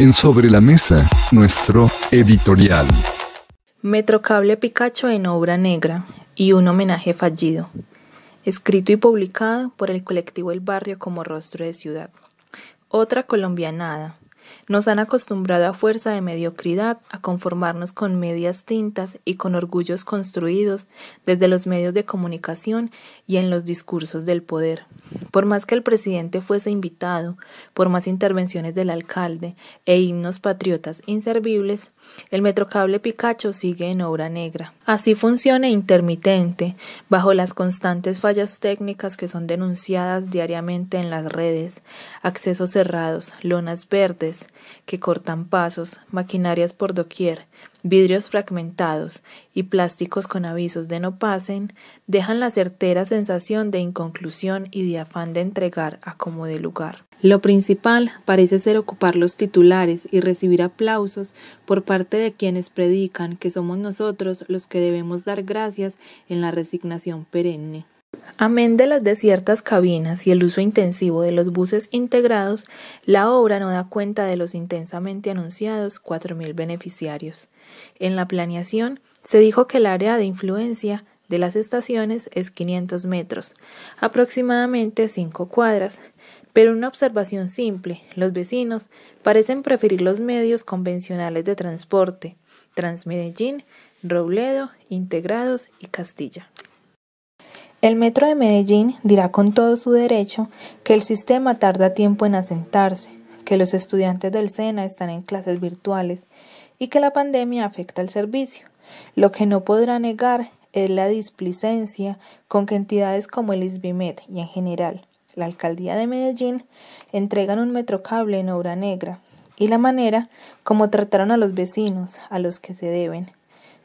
En Sobre la Mesa, nuestro editorial. Metrocable Picacho en obra negra y un homenaje fallido. Escrito y publicado por el colectivo El Barrio como rostro de ciudad. Otra colombianada. Nos han acostumbrado a fuerza de mediocridad a conformarnos con medias tintas y con orgullos construidos desde los medios de comunicación y en los discursos del poder, por más que el presidente fuese invitado, por más intervenciones del alcalde e himnos patriotas inservibles, el metrocable Picacho sigue en obra negra. Así funciona intermitente, bajo las constantes fallas técnicas que son denunciadas diariamente en las redes, accesos cerrados, lonas verdes que cortan pasos, maquinarias por doquier, vidrios fragmentados y plásticos con avisos de no pasen, dejan la certera sensación de inconclusión y de afán de entregar a como de lugar. Lo principal parece ser ocupar los titulares y recibir aplausos por parte de quienes predican que somos nosotros los que debemos dar gracias en la resignación perenne. Amén de las desiertas cabinas y el uso intensivo de los buses integrados, la obra no da cuenta de los intensamente anunciados 4.000 beneficiarios. En la planeación se dijo que el área de influencia de las estaciones es 500 metros, aproximadamente 5 cuadras, pero una observación simple, los vecinos parecen preferir los medios convencionales de transporte, Transmedellín, Robledo, Integrados y Castilla. El Metro de Medellín dirá con todo su derecho que el sistema tarda tiempo en asentarse, que los estudiantes del SENA están en clases virtuales y que la pandemia afecta al servicio. Lo que no podrá negar es la displicencia con que entidades como el ISBIMED y en general la Alcaldía de Medellín entregan un metrocable en obra negra y la manera como trataron a los vecinos, a los que se deben.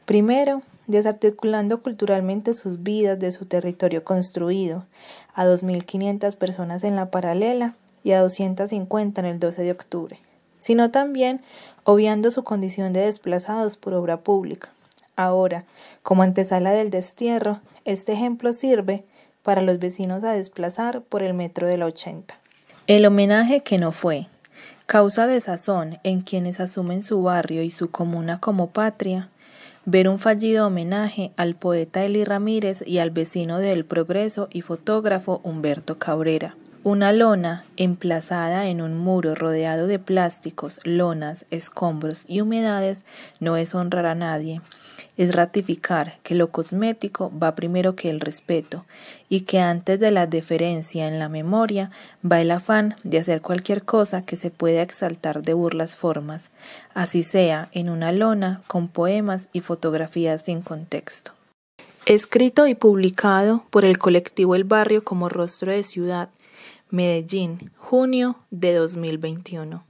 Primero, desarticulando culturalmente sus vidas de su territorio construido, a 2.500 personas en la paralela y a 250 en el 12 de octubre, sino también obviando su condición de desplazados por obra pública. Ahora, como antesala del destierro, este ejemplo sirve para los vecinos a desplazar por el metro de la 80. El homenaje que no fue causa de sazón en quienes asumen su barrio y su comuna como patria ver un fallido homenaje al poeta Eli Ramírez y al vecino del Progreso y fotógrafo Humberto Cabrera. Una lona emplazada en un muro rodeado de plásticos, lonas, escombros y humedades no es honrar a nadie, es ratificar que lo cosmético va primero que el respeto y que antes de la deferencia en la memoria va el afán de hacer cualquier cosa que se pueda exaltar de burlas formas, así sea en una lona con poemas y fotografías sin contexto. Escrito y publicado por el colectivo El Barrio como Rostro de Ciudad, Medellín, junio de 2021.